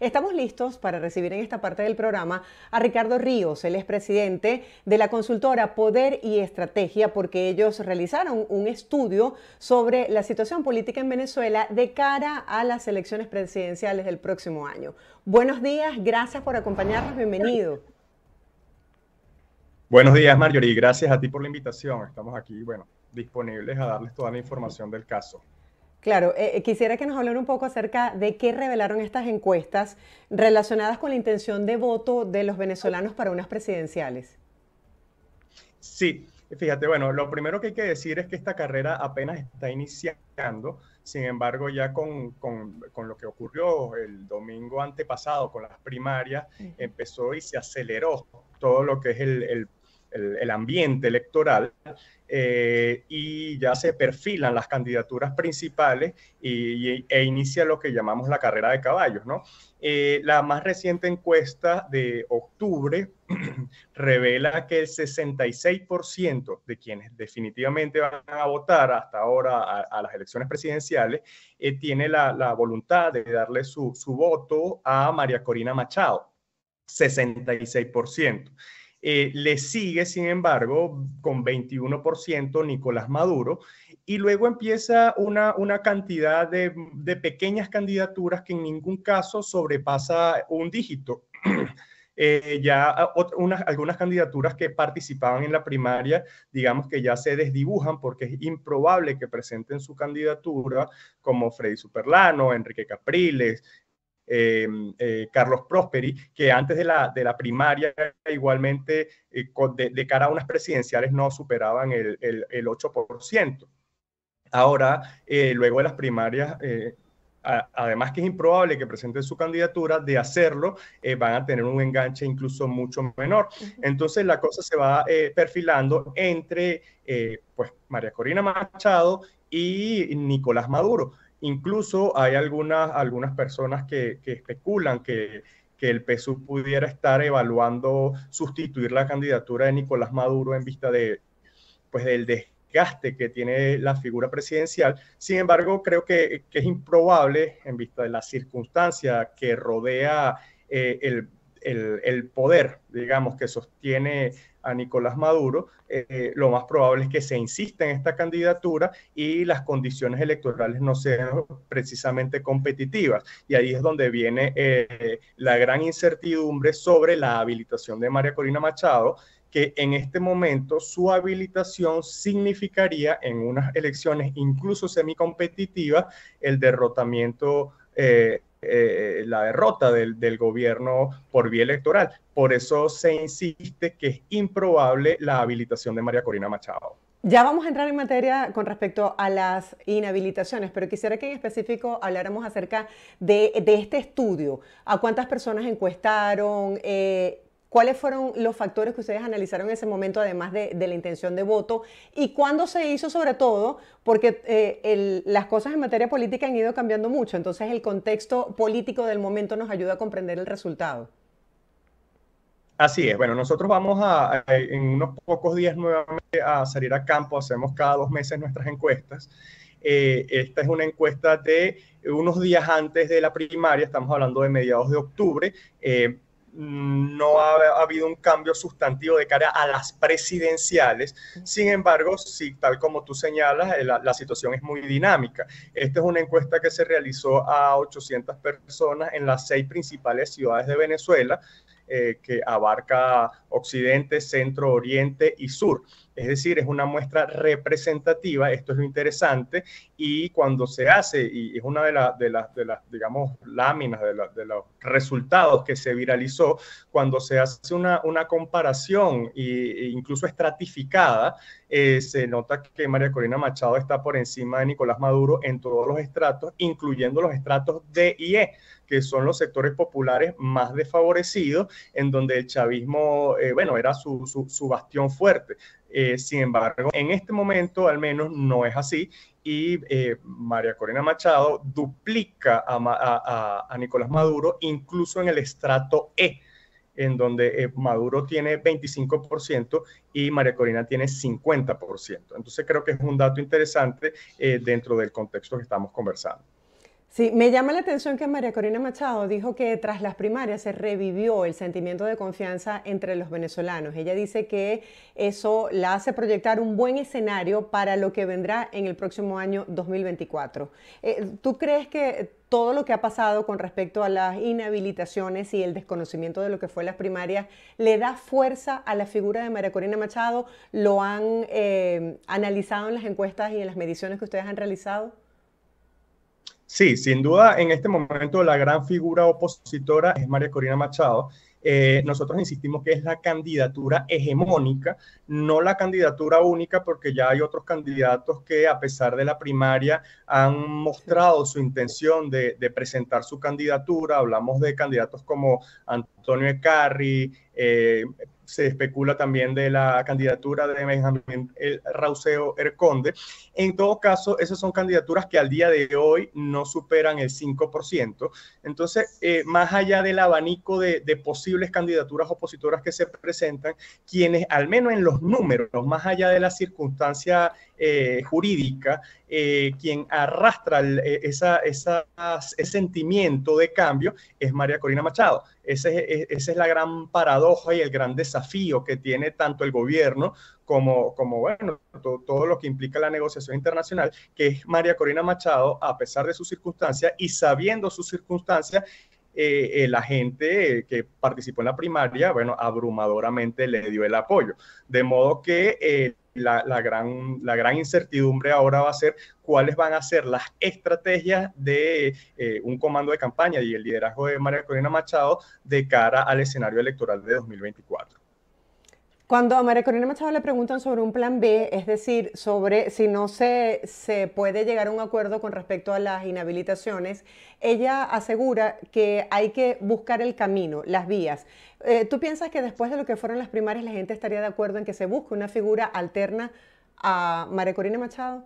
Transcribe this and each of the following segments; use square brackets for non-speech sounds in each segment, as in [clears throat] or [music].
Estamos listos para recibir en esta parte del programa a Ricardo Ríos, el expresidente de la consultora Poder y Estrategia, porque ellos realizaron un estudio sobre la situación política en Venezuela de cara a las elecciones presidenciales del próximo año. Buenos días, gracias por acompañarnos, bienvenido. Buenos días, Marjorie, gracias a ti por la invitación. Estamos aquí, bueno, disponibles a darles toda la información del caso. Claro, eh, eh, quisiera que nos hablara un poco acerca de qué revelaron estas encuestas relacionadas con la intención de voto de los venezolanos para unas presidenciales. Sí, fíjate, bueno, lo primero que hay que decir es que esta carrera apenas está iniciando, sin embargo, ya con, lo que ocurrió el domingo antepasado con las primarias, empezó y se aceleró todo lo que es el, el el, ambiente electoral eh, y ya se perfilan las candidaturas principales y, e inicia lo que llamamos la carrera de caballos. ¿no? Eh, la más reciente encuesta de octubre [clears throat] revela que el 66% de quienes definitivamente van a votar hasta ahora a, las elecciones presidenciales eh, tiene la, voluntad de darle su, su voto a María Corina Machado. 66%. Eh, le sigue, sin embargo, con 21% Nicolás Maduro. Y luego empieza una, una cantidad de, pequeñas candidaturas que en ningún caso sobrepasa un dígito. [clears throat] Eh, ya algunas candidaturas que participaban en la primaria, digamos que ya se desdibujan porque es improbable que presenten su candidatura, como Freddy Superlano, Enrique Capriles, Em, eh, Carlos Prosperi, que antes de la, primaria igualmente eh, de, cara a unas presidenciales no superaban el, 8%. Ahora, eh, luego de las primarias, además que es improbable que presenten su candidatura, de hacerlo van a tener un enganche incluso mucho menor. Entonces la cosa se va perfilando entre pues, María Corina Machado y Nicolás Maduro. Incluso hay algunas, algunas personas que, especulan que, que el PSUV pudiera estar evaluando sustituir la candidatura de Nicolás Maduro en vista de, pues, del desgaste que tiene la figura presidencial. Sin embargo, creo que, es improbable en vista de la circunstancia que rodea eh, el, poder, digamos, que sostiene a Nicolás Maduro, eh, lo más probable es que se insista en esta candidatura y las condiciones electorales no sean precisamente competitivas. Y ahí es donde viene eh, la gran incertidumbre sobre la habilitación de María Corina Machado que en este momento su habilitación significaría en unas elecciones incluso semicompetitivas el derrotamiento eh, eh, eh, la derrota del, gobierno por vía electoral. Por eso se insiste que es improbable la habilitación de María Corina Machado. Ya vamos a entrar en materia con respecto a las inhabilitaciones, pero quisiera que en específico habláramos acerca de, este estudio. ¿A cuántas personas encuestaron? Eh, ¿Cuáles fueron los factores que ustedes analizaron en ese momento, además de, la intención de voto? ¿Y cuándo se hizo sobre todo? Porque eh, las cosas en materia política han ido cambiando mucho, entonces el contexto político del momento nos ayuda a comprender el resultado. Así es, bueno, nosotros vamos a, en unos pocos días nuevamente a salir a campo, hacemos cada dos meses nuestras encuestas. Eh, esta es una encuesta de unos días antes de la primaria, estamos hablando de mediados de octubre. Eh, Mm, no ha, habido un cambio sustantivo de cara a las presidenciales. Sin embargo, sí, tal como tú señalas, eh, la, situación es muy dinámica. Esta es una encuesta que se realizó a 800 personas en las seis principales ciudades de Venezuela, eh, que abarca Occidente, Centro, Oriente y Sur es decir, es una muestra representativa, esto es lo interesante, y cuando se hace, y es una de, las, de, las, de las, digamos, láminas, de, los resultados que se viralizó, cuando se hace una, una comparación e incluso estratificada, eh, se nota que María Corina Machado está por encima de Nicolás Maduro en todos los estratos, incluyendo los estratos D y E que son los sectores populares más desfavorecidos, en donde el chavismo, eh, bueno, era su bastión fuerte. Eh, sin embargo, en este momento al menos no es así y eh, María Corina Machado duplica a, Nicolás Maduro incluso en el estrato E, en donde eh, Maduro tiene 25% y María Corina tiene 50%. Entonces creo que es un dato interesante dentro del contexto que estamos conversando. Sí, me llama la atención que María Corina Machado dijo que tras las primarias se revivió el sentimiento de confianza entre los venezolanos. Ella dice que eso la hace proyectar un buen escenario para lo que vendrá en el próximo año 2024. Eh, ¿Tú crees que todo lo que ha pasado con respecto a las inhabilitaciones y el desconocimiento de lo que fue las primarias le da fuerza a la figura de María Corina Machado? ¿Lo han eh, analizado en las encuestas y en las mediciones que ustedes han realizado? Sí, sin duda, en este momento la gran figura opositora es María Corina Machado. Eh, nosotros insistimos que es la candidatura hegemónica, no la candidatura única, porque ya hay otros candidatos que a pesar de la primaria han mostrado su intención de, presentar su candidatura. Hablamos de candidatos como Antonio Ecarri, eh, se especula también de la candidatura de Benjamín Rauseo Erconde. En todo caso, esas son candidaturas que al día de hoy no superan el 5%. Entonces, eh, más allá del abanico de, posibles candidaturas opositoras que se presentan, quienes, al menos en los números, más allá de la circunstancia eh, jurídica, eh, quien arrastra ese sentimiento de cambio es María Corina Machado. esa es la gran paradoja y el gran desafío desafío que tiene tanto el gobierno como, como bueno, todo, lo que implica la negociación internacional, que es María Corina Machado, a pesar de sus circunstancias y sabiendo sus circunstancias, eh, la gente que participó en la primaria, bueno, abrumadoramente le dio el apoyo. De modo que eh, la, la, gran, la gran incertidumbre ahora va a ser cuáles van a ser las estrategias de eh, un comando de campaña y el liderazgo de María Corina Machado de cara al escenario electoral de 2024. Cuando a María Corina Machado le preguntan sobre un plan B, es decir, sobre si no se, se puede llegar a un acuerdo con respecto a las inhabilitaciones, ella asegura que hay que buscar el camino, las vías. Eh, ¿Tú piensas que después de lo que fueron las primarias la gente estaría de acuerdo en que se busque una figura alterna a María Corina Machado?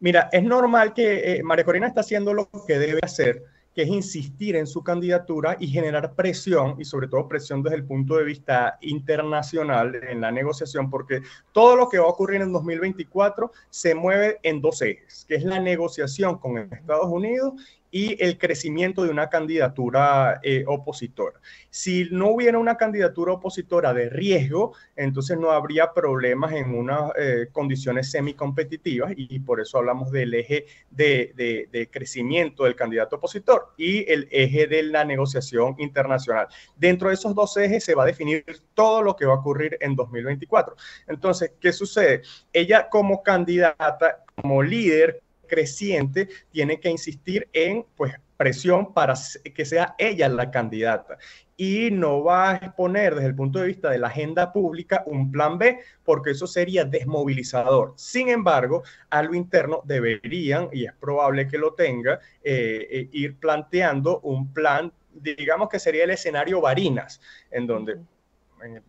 Mira, es normal que eh, María Corina está haciendo lo que debe hacer que es insistir en su candidatura y generar presión, y sobre todo presión desde el punto de vista internacional en la negociación, porque todo lo que va a ocurrir en 2024 se mueve en dos ejes, que es la negociación con Estados Unidos y el crecimiento de una candidatura eh, opositora. Si no hubiera una candidatura opositora de riesgo, entonces no habría problemas en unas eh, condiciones semi competitivas y, por eso hablamos del eje de, de, crecimiento del candidato opositor y el eje de la negociación internacional. Dentro de esos dos ejes se va a definir todo lo que va a ocurrir en 2024. Entonces, ¿qué sucede? Ella como candidata, como líder, creciente tiene que insistir en pues presión para que sea ella la candidata y no va a exponer desde el punto de vista de la agenda pública un plan B porque eso sería desmovilizador. Sin embargo, a lo interno deberían, y es probable que lo tenga, eh, eh, ir planteando un plan digamos que sería el escenario Varinas, en donde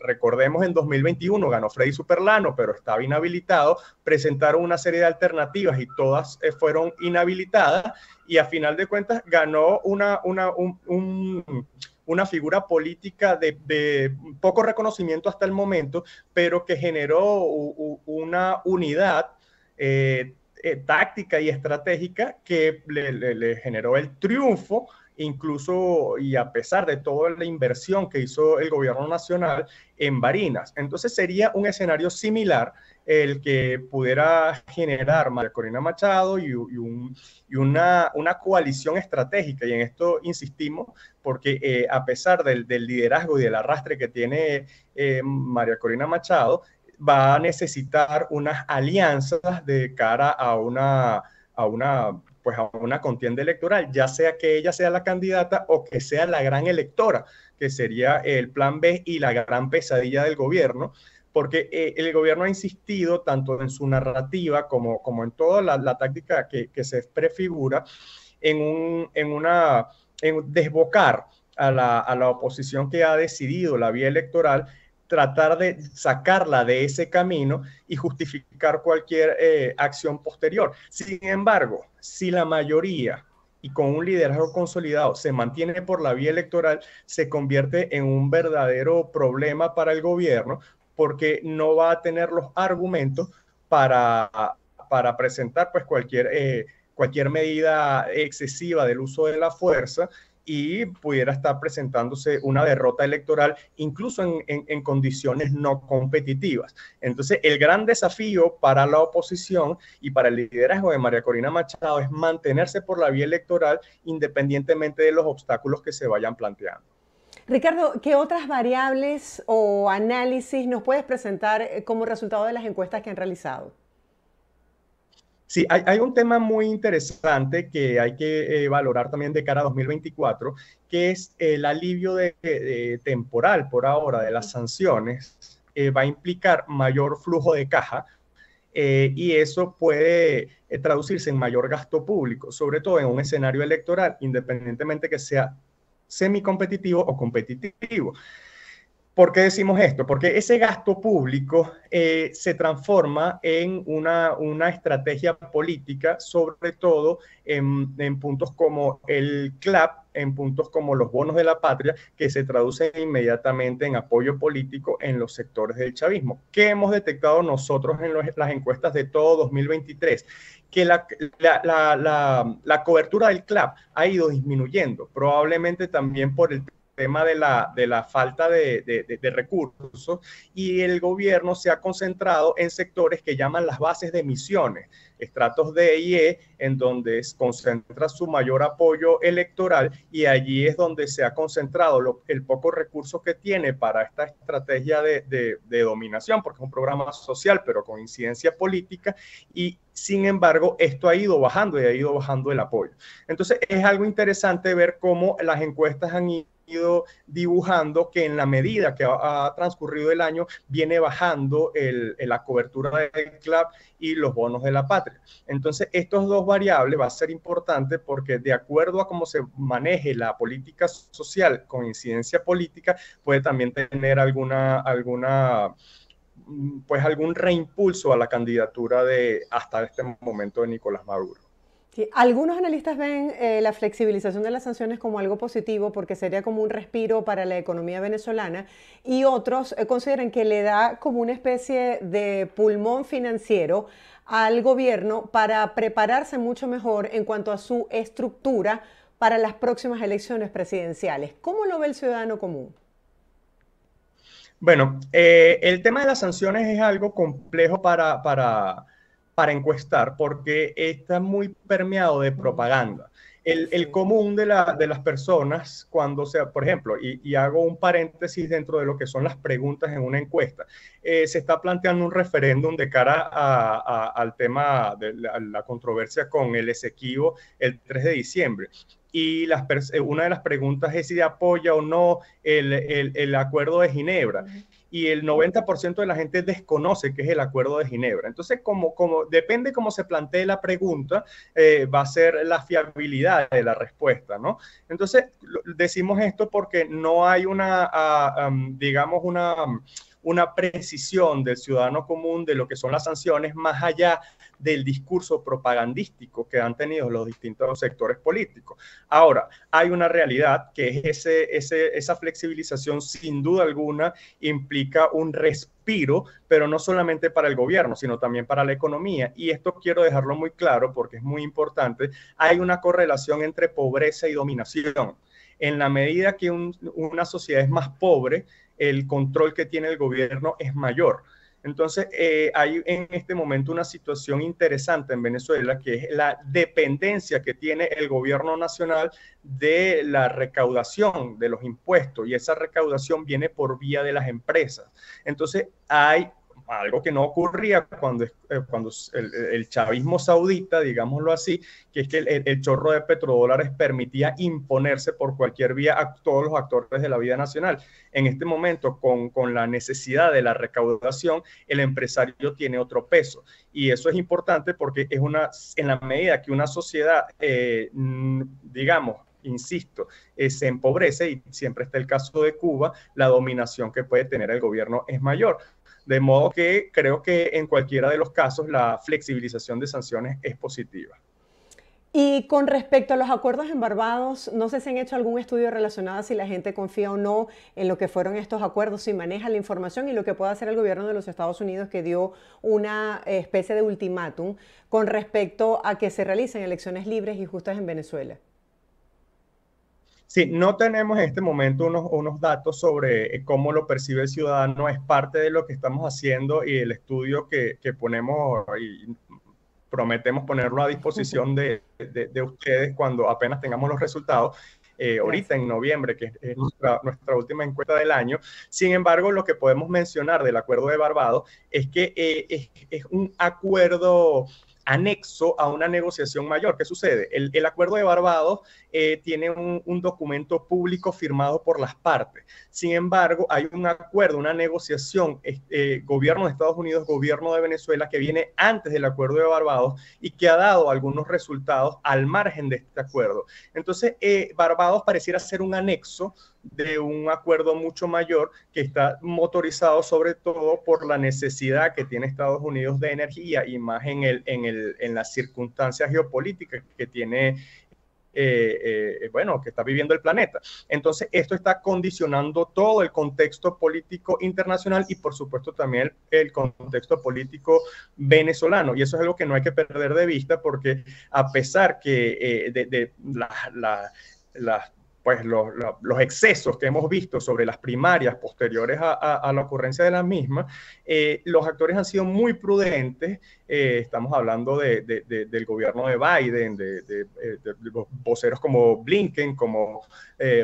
recordemos en 2021 ganó Freddy Superlano, pero estaba inhabilitado, presentaron una serie de alternativas y todas eh, fueron inhabilitadas y a final de cuentas ganó una, figura política de, poco reconocimiento hasta el momento, pero que generó una unidad. Eh, eh, táctica y estratégica que le generó el triunfo incluso y a pesar de toda la inversión que hizo el gobierno nacional en Barinas. Entonces sería un escenario similar el que pudiera generar María Corina Machado y, una, coalición estratégica. Y en esto insistimos, porque eh, a pesar del, liderazgo y del arrastre que tiene eh, María Corina Machado, va a necesitar unas alianzas de cara a una pues a una contienda electoral, ya sea que ella sea la candidata o que sea la gran electora, que sería el plan B y la gran pesadilla del gobierno, porque eh, el gobierno ha insistido tanto en su narrativa como, como en toda la, táctica que, se prefigura en, un, en una, en desbocar a la, a la, oposición que ha decidido la vía electoral tratar de sacarla de ese camino y justificar cualquier eh, acción posterior. Sin embargo, si la mayoría y con un liderazgo consolidado se mantiene por la vía electoral, se convierte en un verdadero problema para el gobierno porque no va a tener los argumentos para, para presentar pues, cualquier, eh, cualquier medida excesiva del uso de la fuerza y pudiera estar presentándose una derrota electoral, incluso en, condiciones no competitivas. Entonces, el gran desafío para la oposición y para el liderazgo de María Corina Machado es mantenerse por la vía electoral independientemente de los obstáculos que se vayan planteando. Ricardo, ¿qué otras variables o análisis nos puedes presentar eh, como resultado de las encuestas que han realizado? Sí, hay, un tema muy interesante que hay que eh, valorar también de cara a 2024, que es eh, el alivio de, temporal por ahora de las sanciones. Eh, va a implicar mayor flujo de caja y eso puede traducirse en mayor gasto público, sobre todo en un escenario electoral, independientemente que sea semicompetitivo o competitivo. ¿Por qué decimos esto? Porque ese gasto público eh, se transforma en una, una, estrategia política, sobre todo en, puntos como el CLAP, en puntos como los bonos de la patria, que se traducen inmediatamente en apoyo político en los sectores del chavismo. ¿Qué hemos detectado nosotros en las encuestas de todo 2023? que la, la, la, cobertura del CLAP ha ido disminuyendo, probablemente también por el tema de la, de la falta de, de, recursos y el gobierno se ha concentrado en sectores que llaman las bases de misiones estratos de en donde concentra su mayor apoyo electoral y allí es donde se ha concentrado el poco recurso que tiene para esta estrategia de, de dominación, porque es un programa social pero con incidencia política y sin embargo, esto ha ido bajando y ha ido bajando el apoyo. Entonces, es algo interesante ver cómo las encuestas han ido ido dibujando que en la medida que ha, transcurrido el año viene bajando la cobertura del club y los bonos de la patria. Entonces, estos dos variables va a ser importante porque de acuerdo a cómo se maneje la política social con incidencia política, puede también tener alguna, alguna mm, pues algún reimpulso a la candidatura de hasta este momento de Nicolás Maduro algunos analistas ven eh, la flexibilización de las sanciones como algo positivo porque sería como un respiro para la economía venezolana y otros eh, consideran que le da como una especie de pulmón financiero al gobierno para prepararse mucho mejor en cuanto a su estructura para las próximas elecciones presidenciales. ¿Cómo lo ve el ciudadano común? Bueno, eh, el tema de las sanciones es algo complejo para para encuestar porque está muy permeado de propaganda. El, común de, las personas cuando sea por ejemplo, y, hago un paréntesis dentro de lo que son las preguntas en una encuesta, eh, se está planteando un referéndum de cara al tema de la, controversia con el Esequibo el 3 de diciembre y las eh, una de las preguntas es si apoya o no el, el, acuerdo de Ginebra y el 90% de la gente desconoce que es el Acuerdo de Ginebra. Entonces, como, como depende cómo se plantee la pregunta, eh, va a ser la fiabilidad de la respuesta, ¿no? Entonces, decimos esto porque no hay una, ah, digamos, una... una precisión del ciudadano común de lo que son las sanciones, más allá del discurso propagandístico que han tenido los distintos sectores políticos. Ahora, hay una realidad que es esa flexibilización sin duda alguna implica un respiro, pero no solamente para el gobierno, sino también para la economía. Y esto quiero dejarlo muy claro porque es muy importante. Hay una correlación entre pobreza y dominación. En la medida que una sociedad es más pobre, el control que tiene el gobierno es mayor. Entonces, eh, hay en este momento una situación interesante en Venezuela, que es la dependencia que tiene el gobierno nacional de la recaudación de los impuestos, y esa recaudación viene por vía de las empresas. Entonces, hay algo que no ocurría cuando, eh, cuando el, chavismo saudita, digámoslo así, que es que el, chorro de petrodólares permitía imponerse por cualquier vía a todos los actores de la vida nacional. En este momento, con, la necesidad de la recaudación, el empresario tiene otro peso. Y eso es importante porque es una, en la medida que una sociedad, eh, digamos, insisto, eh, se empobrece y siempre está el caso de Cuba, la dominación que puede tener el gobierno es mayor. De modo que creo que en cualquiera de los casos la flexibilización de sanciones es positiva. Y con respecto a los acuerdos en Barbados, no sé si han hecho algún estudio relacionado a si la gente confía o no en lo que fueron estos acuerdos, si maneja la información y lo que puede hacer el gobierno de los Estados Unidos que dio una eh, especie de ultimátum con respecto a que se realicen elecciones libres y justas en Venezuela. Sí, no tenemos en este momento unos, datos sobre eh, cómo lo percibe el ciudadano. Es parte de lo que estamos haciendo y el estudio que, ponemos y prometemos ponerlo a disposición de, ustedes cuando apenas tengamos los resultados. Eh, ahorita en noviembre, que es nuestra, última encuesta del año. Sin embargo, lo que podemos mencionar del acuerdo de Barbados es que eh, es, es, un acuerdo anexo a una negociación mayor. ¿Qué sucede? El, acuerdo de Barbados eh, tiene un, documento público firmado por las partes. Sin embargo, hay un acuerdo, una negociación, eh, eh, gobierno de Estados Unidos, gobierno de Venezuela, que viene antes del acuerdo de Barbados y que ha dado algunos resultados al margen de este acuerdo. Entonces, Barbados pareciera ser un anexo de un acuerdo mucho mayor que está motorizado sobre todo por la necesidad que tiene Estados Unidos de energía y más en, el, en, el, en las circunstancias geopolíticas que tiene eh, eh, eh, bueno, que está viviendo el planeta. Entonces, esto está condicionando todo el contexto político internacional y, por supuesto, también el, contexto político venezolano. Y eso es algo que no hay que perder de vista porque, a pesar que de, las pues los, excesos que hemos visto sobre las primarias posteriores a, la ocurrencia de la misma, eh, los actores han sido muy prudentes. Eh, estamos hablando de, del gobierno de Biden, de, eh, voceros como Blinken, como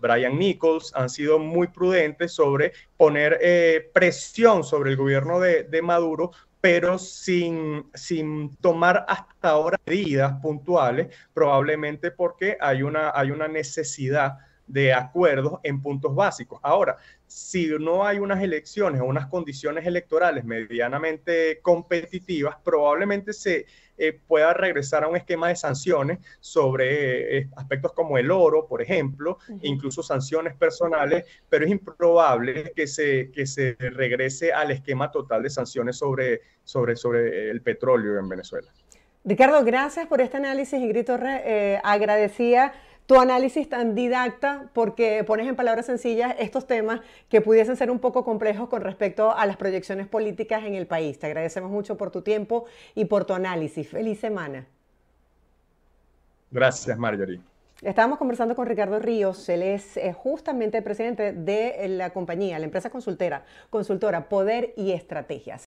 Brian Nichols, han sido muy prudentes sobre poner presión sobre el gobierno de Maduro pero sin, sin tomar hasta ahora medidas puntuales, probablemente porque hay una, hay una necesidad de acuerdos en puntos básicos. Ahora, si no hay unas elecciones o unas condiciones electorales medianamente competitivas, probablemente se eh, pueda regresar a un esquema de sanciones sobre eh, aspectos como el oro, por ejemplo, incluso sanciones personales, pero es improbable que se, se regrese al esquema total de sanciones sobre, sobre, sobre el petróleo en Venezuela. Ricardo, gracias por este análisis. y grito eh, agradecía tu análisis tan didacta porque pones en palabras sencillas estos temas que pudiesen ser un poco complejos con respecto a las proyecciones políticas en el país. Te agradecemos mucho por tu tiempo y por tu análisis. Feliz semana. Gracias, Marjorie. Estábamos conversando con Ricardo Ríos, él es eh, justamente el presidente de la compañía, la empresa consultera, consultora Poder y Estrategias.